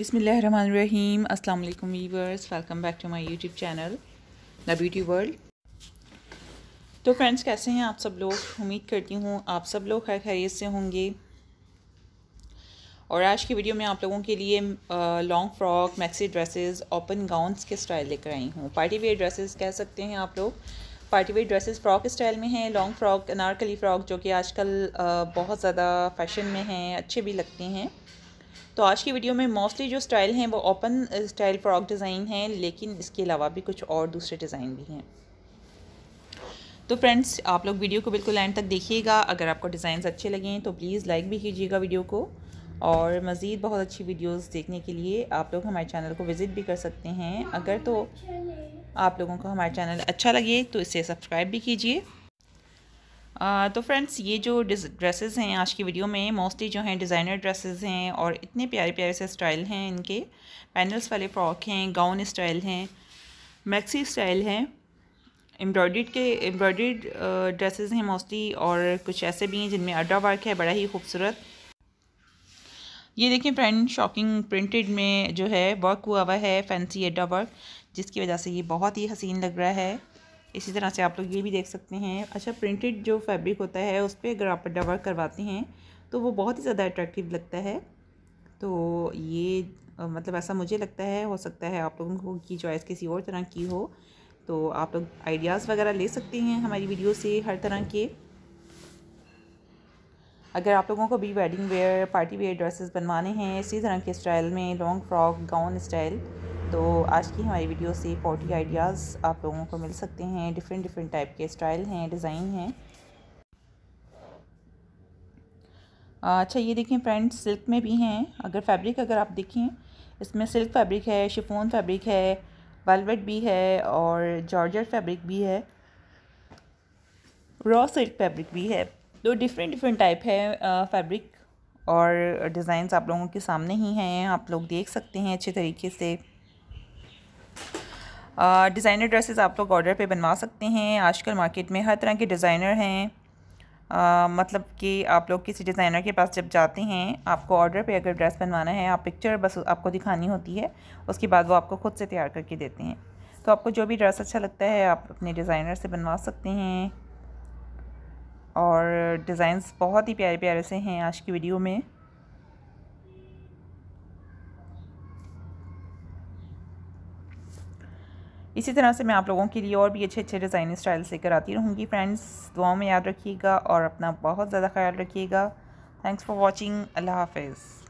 बिसमीम अस्सलाम viewers welcome back to my YouTube channel the beauty world तो friends कैसे हैं आप सब लोग उम्मीद करती हूँ आप सब लोग खैर खैरियत से होंगे और आज की वीडियो में आप लोगों के लिए long frock maxi dresses open gowns के स्टाइल लेकर आई हूँ पार्टी वेयर ड्रेसेस कह सकते हैं आप लोग party wear dresses frock style में हैं लॉन्ग फ्रॉक अनारकली फ़्रॉक जो कि आजकल बहुत ज़्यादा फैशन में हैं अच्छे भी लगते हैं तो आज की वीडियो में मोस्टली जो स्टाइल हैं वो ओपन स्टाइल फ्रॉक डिज़ाइन हैं लेकिन इसके अलावा भी कुछ और दूसरे डिज़ाइन भी हैं तो फ्रेंड्स आप लोग वीडियो को बिल्कुल एंड तक देखिएगा अगर आपको डिज़ाइन अच्छे लगें तो प्लीज़ लाइक भी कीजिएगा वीडियो को और मज़ीद बहुत अच्छी वीडियोस देखने के लिए आप लोग हमारे चैनल को विज़िट भी कर सकते हैं अगर तो आप लोगों को हमारे चैनल अच्छा लगे तो इसे सब्सक्राइब भी कीजिए आ, तो फ्रेंड्स ये जो ड्रेसेस हैं आज की वीडियो में मोस्टली जो हैं डिज़ाइनर ड्रेसेस हैं और इतने प्यारे प्यारे से स्टाइल हैं इनके पैनल्स वाले फ्रॉक हैं गाउन स्टाइल हैं मैक्सी स्टाइल हैं एम्ब्रॉयड्रीड के एम्ब्रॉयड्रीड ड्रेसेस हैं मोस्टली और कुछ ऐसे भी हैं जिनमें अड्डा वर्क है बड़ा ही खूबसूरत ये देखें फ्रेंड शॉकिंग प्रिंटेड में जो है वर्क हुआ हुआ है फैंसी अड्डा वर्क जिसकी वजह से ये बहुत ही हसीन लग रहा है इसी तरह से आप लोग ये भी देख सकते हैं अच्छा प्रिंटेड जो फैब्रिक होता है उस पर अगर आप डबर करवाते हैं तो वो बहुत ही ज़्यादा अट्रैक्टिव लगता है तो ये मतलब ऐसा मुझे लगता है हो सकता है आप लोगों को की चॉइस किसी और तरह की हो तो आप लोग आइडियाज़ वगैरह ले सकते हैं हमारी वीडियो से हर तरह के अगर आप लोगों को भी wedding wear party wear dresses बनवाने हैं इसी तरह के स्टाइल में लॉन्ग फ्रॉक गाउन स्टाइल तो आज की हमारी वीडियो से 40 आइडियाज़ आप लोगों को मिल सकते हैं डिफरेंट डिफरेंट टाइप के स्टाइल हैं डिज़ाइन हैं अच्छा ये देखें फ्रेंड्स सिल्क में भी हैं अगर फैब्रिक अगर आप देखें इसमें सिल्क फैब्रिक है शिफोन फैब्रिक है वेलवेट भी है और जॉर्जर फैब्रिक भी है रॉ सिल्क फैब्रिक भी है तो डिफरेंट डिफरेंट टाइप है फैब्रिक और डिज़ाइंस आप लोगों के सामने ही हैं आप लोग देख सकते हैं अच्छे तरीके से डिज़ाइनर ड्रेसेस आप लोग ऑर्डर पे बनवा सकते हैं आजकल मार्केट में हर तरह के डिज़ाइनर हैं आ, मतलब कि आप लोग किसी डिज़ाइनर के पास जब जाते हैं आपको ऑर्डर पे अगर ड्रेस बनवाना है आप पिक्चर बस आपको दिखानी होती है उसके बाद वो आपको ख़ुद से तैयार करके देते हैं तो आपको जो भी ड्रेस अच्छा लगता है आप अपने डिज़ाइनर से बनवा सकते हैं और डिज़ाइंस बहुत ही प्यारे प्यारे से हैं आज की वीडियो में इसी तरह से मैं आप लोगों के लिए और भी अच्छे अच्छे डिज़ाइन स्टाइल्स लेकर आती रहूँगी फ्रेंड्स दुआओं में याद रखिएगा और अपना बहुत ज़्यादा ख्याल रखिएगा थैंक्स फॉर वॉचिंग अल्लाह हाफिज़